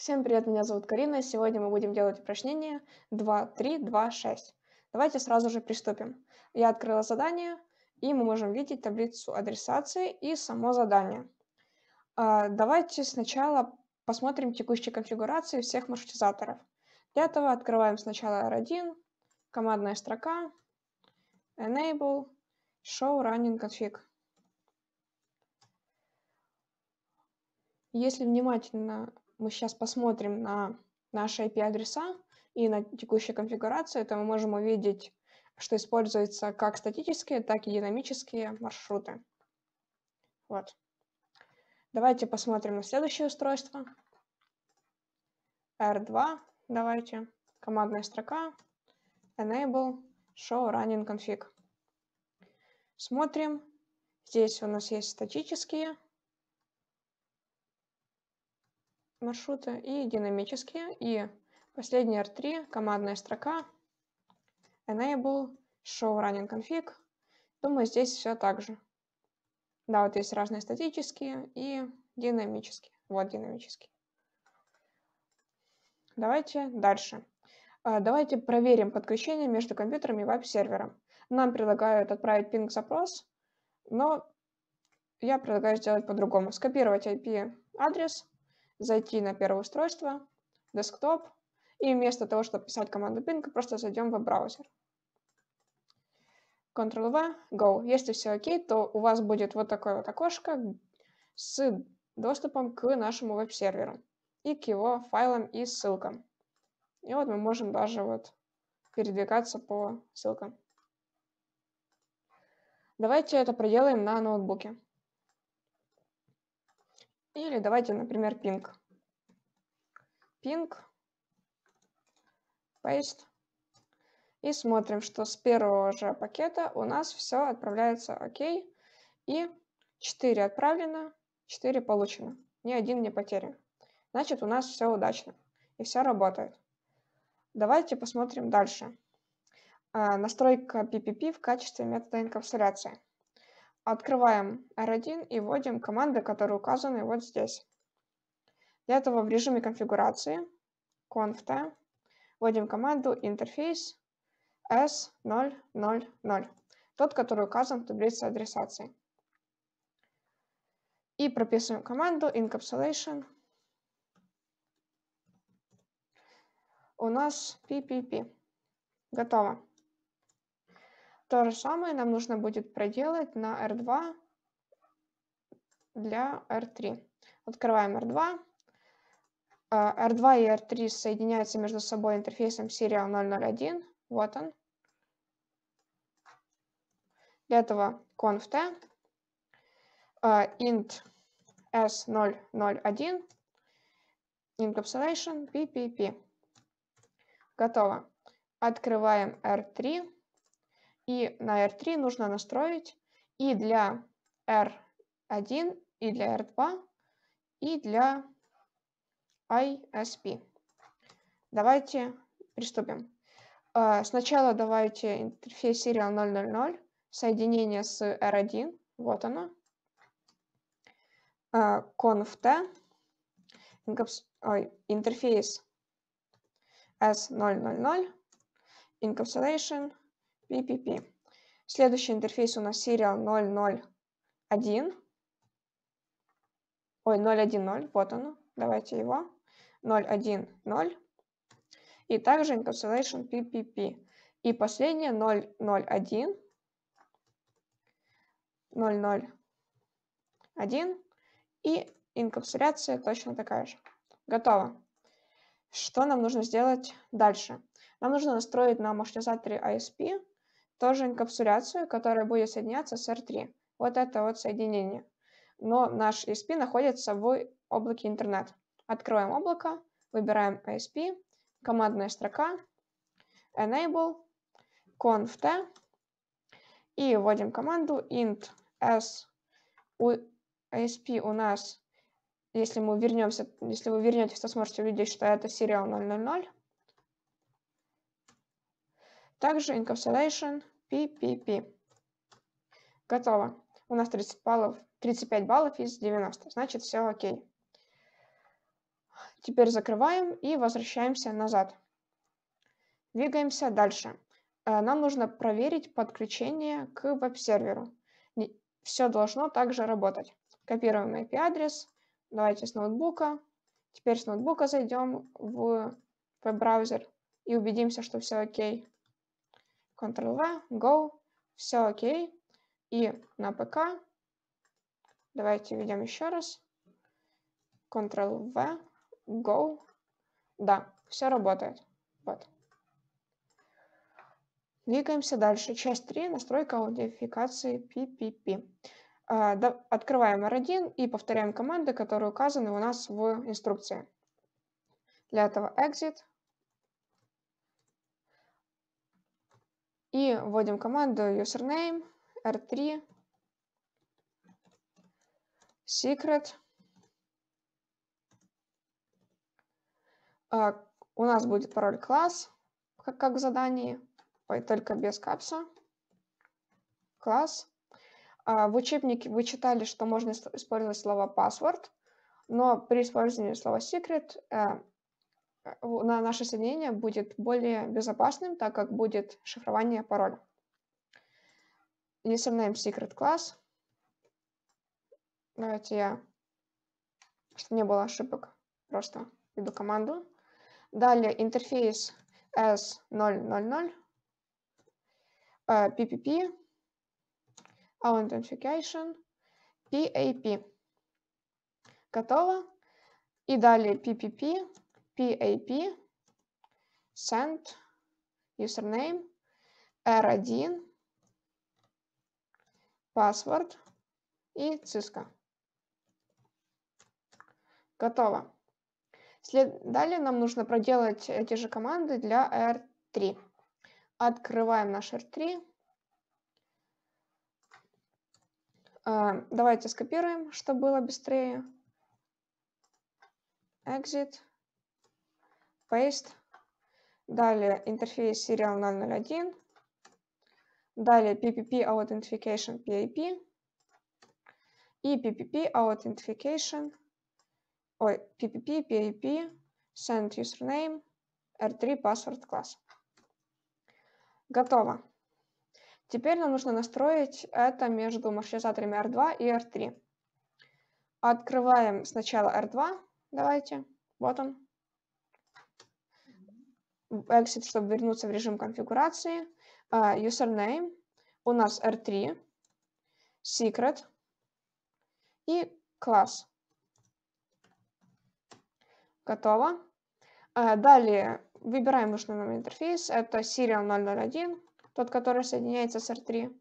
Всем привет, меня зовут Карина. Сегодня мы будем делать упражнение 2, 3, 2, 6. Давайте сразу же приступим. Я открыла задание, и мы можем видеть таблицу адресации и само задание. А, давайте сначала посмотрим текущие конфигурации всех маршрутизаторов. Для этого открываем сначала R1, командная строка, Enable, Show Running Config. Если внимательно мы сейчас посмотрим на наши IP-адреса и на текущую конфигурацию, то мы можем увидеть, что используются как статические, так и динамические маршруты. Вот. Давайте посмотрим на следующее устройство. R2, давайте, командная строка, enable, show running config. Смотрим, здесь у нас есть статические, маршруты и динамические. И последний R3, командная строка, enable, show running config. Думаю, здесь все так же. Да, вот есть разные статические и динамические. Вот динамические. Давайте дальше. А, давайте проверим подключение между компьютером и веб-сервером. Нам предлагают отправить пинг-запрос, но я предлагаю сделать по-другому. Скопировать IP-адрес зайти на первое устройство, десктоп, и вместо того, чтобы писать команду ping, просто зайдем в браузер. Ctrl-V, Go. Если все окей, то у вас будет вот такое вот окошко с доступом к нашему веб-серверу и к его файлам и ссылкам. И вот мы можем даже вот передвигаться по ссылкам. Давайте это проделаем на ноутбуке. Или давайте, например, ping. Ping. Paste. И смотрим, что с первого же пакета у нас все отправляется ОК. И 4 отправлено, 4 получено. Ни один не потерян. Значит, у нас все удачно. И все работает. Давайте посмотрим дальше. А, настройка PPP в качестве метода инкапсуляции. Открываем R1 и вводим команды, которые указаны вот здесь. Для этого в режиме конфигурации conft вводим команду интерфейс S000, тот, который указан в таблице адресации. И прописываем команду encapsulation. У нас PPP. Готово. То же самое нам нужно будет проделать на R2 для R3. Открываем R2. А, R2 и R3 соединяются между собой интерфейсом Serial 001. Вот он. Для этого conft а, int s001 encapsulation ppp. Готово. Открываем R3 и на R3 нужно настроить и для R1, и для R2, и для ISP. Давайте приступим. Э, сначала давайте интерфейс serial 000, соединение с R1, вот оно, conft, э, ой, интерфейс S000, encapsulation, PPP. Следующий интерфейс у нас serial 001. Ой, 010, вот оно. Давайте его. 010. И также encapsulation PPP. И последнее 001. 001. И инкапсуляция точно такая же. Готово. Что нам нужно сделать дальше? Нам нужно настроить на маршрутизаторе ISP тоже инкапсуляцию, которая будет соединяться с R3. Вот это вот соединение. Но наш ESP находится в облаке интернет. Откроем облако, выбираем ISP, командная строка, enable, conf t и вводим команду int s. У ISP у нас, если мы вернемся, если вы вернетесь, то сможете увидеть, что это serial 000. Также encapsulation Пи-пи-пи. Готово. У нас 30 баллов, 35 баллов из 90. Значит, все окей. Теперь закрываем и возвращаемся назад. Двигаемся дальше. Э, нам нужно проверить подключение к веб-серверу. Все должно также работать. Копируем IP-адрес. Давайте с ноутбука. Теперь с ноутбука зайдем в веб-браузер и убедимся, что все окей. Ctrl-V, Go, все окей. И на ПК, давайте введем еще раз, Ctrl-V, Go, да, все работает. Вот. Двигаемся дальше. Часть 3. Настройка аутентификации PPP. А, открываем R1 и повторяем команды, которые указаны у нас в инструкции. Для этого exit, И вводим команду username r3 secret. А, у нас будет пароль класс, как, как в задании, только без капса. Класс. А, в учебнике вы читали, что можно использовать слова password, но при использовании слова secret э, Э, на наше соединение будет более безопасным, так как будет шифрование пароля. Если name secret класс, давайте я, чтобы не было ошибок, просто веду команду. Далее интерфейс S000, PPP, э, Authentication, PAP. Готово. И далее PPP PAP, send, username, R1, password и циска. Готово. След... Далее нам нужно проделать эти же команды для R3. Открываем наш R3. А, давайте скопируем, чтобы было быстрее. Exit paste. Далее интерфейс serial 001. Далее PPP authentication PIP. И PPP authentication, ой, PPP PIP send username R3 password класс. Готово. Теперь нам нужно настроить это между маршрутизаторами R2 и R3. Открываем сначала R2. Давайте. Вот он exit, чтобы вернуться в режим конфигурации, а, username, у нас R3, secret и класс. Готово. А, далее выбираем нужный нам интерфейс. Это serial 001, тот, который соединяется с R3.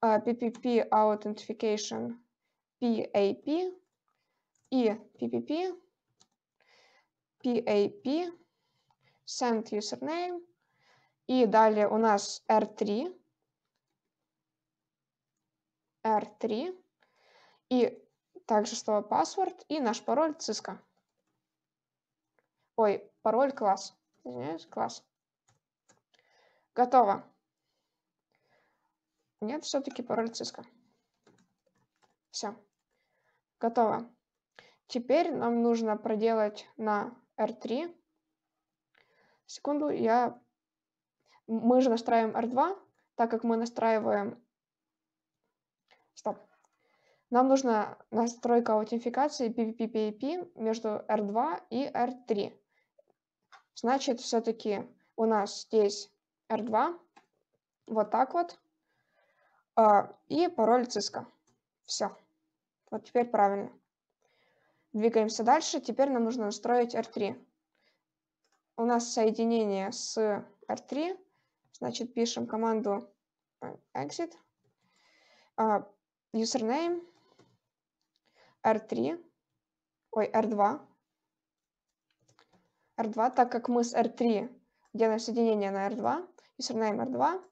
PPP а, Authentication PAP и PPP PAP send username. И далее у нас R3. R3. И также слово password и наш пароль циска. Ой, пароль класс. Извиняюсь, класс. Готово. Нет, все-таки пароль циска. Все. Готово. Теперь нам нужно проделать на R3 секунду я... Мы же настраиваем R2, так как мы настраиваем... Стоп. Нам нужна настройка аутентификации PPPAP между R2 и R3. Значит, все-таки у нас здесь R2, вот так вот, а, и пароль Cisco. Все. Вот теперь правильно. Двигаемся дальше. Теперь нам нужно настроить R3 у нас соединение с R3, значит, пишем команду э, exit, а, username, R3, ой, R2, R2, так как мы с R3 делаем соединение на R2, username R2,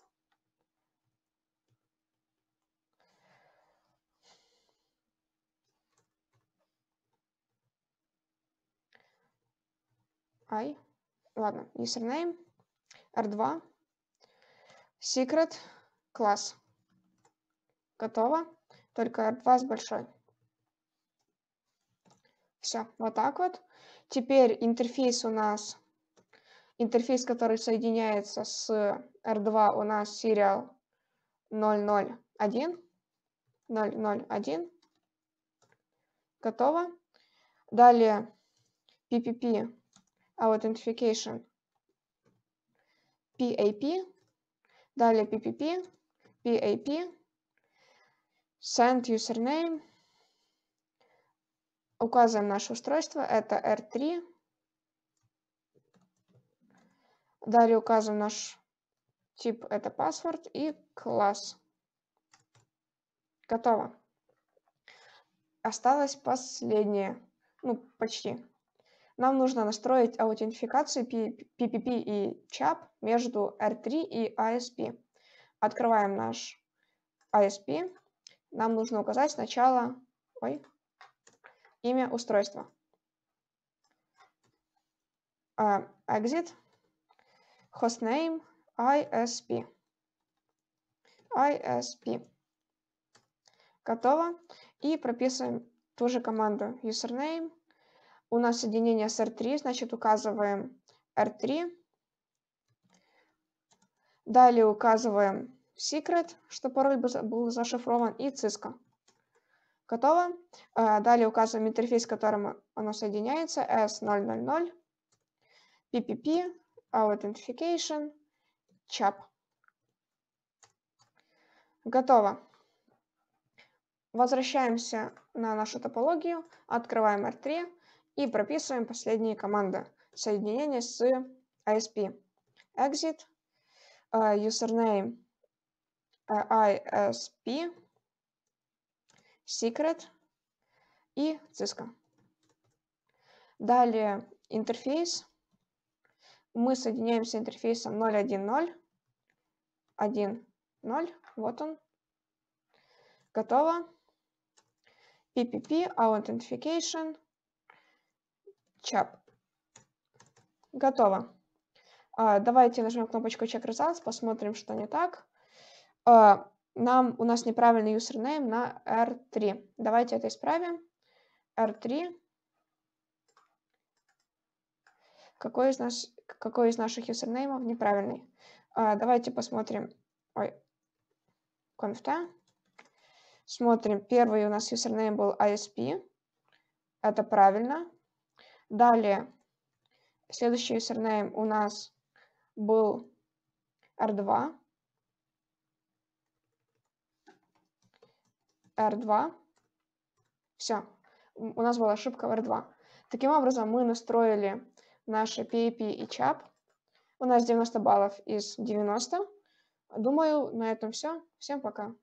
I, Ладно, username, r2, secret, класс. Готово. Только r2 с большой. Все, вот так вот. Теперь интерфейс у нас, интерфейс, который соединяется с R2, у нас serial 001. 001. Готово. Далее PPP Authentication PAP, далее PPP, PAP, Send Username, указываем наше устройство, это R3, далее указываем наш тип, это паспорт и класс. Готово. Осталось последнее, ну почти нам нужно настроить аутентификацию PPP и CHAP между R3 и ISP. Открываем наш ISP. Нам нужно указать сначала ой, имя устройства. Uh, exit, hostname, ISP. ISP. Готово. И прописываем ту же команду username, у нас соединение с R3, значит, указываем R3. Далее указываем secret, что пароль был зашифрован, и Cisco. Готово. А, далее указываем интерфейс, с которым оно соединяется, S000, PPP, Authentication, CHAP. Готово. Возвращаемся на нашу топологию, открываем R3, и прописываем последние команды. Соединение с ISP. Exit, э, username ISP, э, secret и Cisco. Далее интерфейс. Мы соединяемся интерфейсом 0.1.0. 1.0. Вот он. Готово. PPP, Authentication, Чап. Готово. А, давайте нажмем кнопочку Check Results, посмотрим, что не так. А, нам, у нас неправильный юзернейм на R3. Давайте это исправим. R3. Какой из, наш, какой из наших юзернеймов неправильный? А, давайте посмотрим. Ой. Конфта. Смотрим. Первый у нас юзернейм был ISP. Это правильно. Далее, следующий username у нас был R2. R2. Все. У нас была ошибка в R2. Таким образом, мы настроили наши PAP и CHAP. У нас 90 баллов из 90. Думаю, на этом все. Всем пока.